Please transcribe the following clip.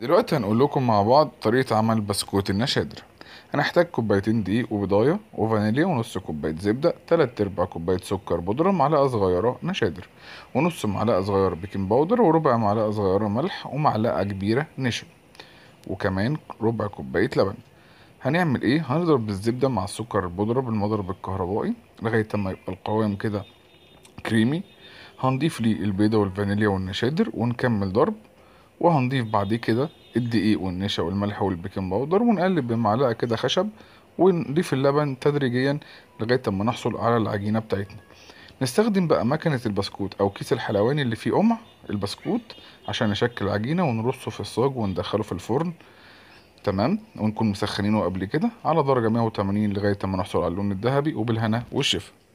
دلوقتي هنقول لكم مع بعض طريقة عمل بسكوت النشادر هنحتاج كوبايتين دقيق وبضاية وفانيليا ونص كوباية زبدة تلات أرباع كوباية سكر بودرة معلقة صغيرة نشادر ونص معلقة صغيرة بيكنج باودر وربع معلقة صغيرة ملح ومعلقة كبيرة نشا وكمان ربع كوباية لبن هنعمل ايه هنضرب الزبدة مع السكر البودرة بالمضرب الكهربائي لغاية ما يبقى القوام كده كريمي هنضيف ليه البيضة والفانيليا والنشادر ونكمل ضرب وهنضيف بعد كده الدقيق والنشا والملح والبيكنج باودر ونقلب بمعلقه كده خشب ونضيف اللبن تدريجيا لغايه اما نحصل على العجينه بتاعتنا نستخدم بقى مكنه البسكوت او كيس الحلواني اللي فيه قمع البسكوت عشان نشكل عجينه ونرصه في الصاج وندخله في الفرن تمام ونكون مسخنينه قبل كده على درجه 180 لغايه اما نحصل على اللون الذهبي وبالهنا والشفا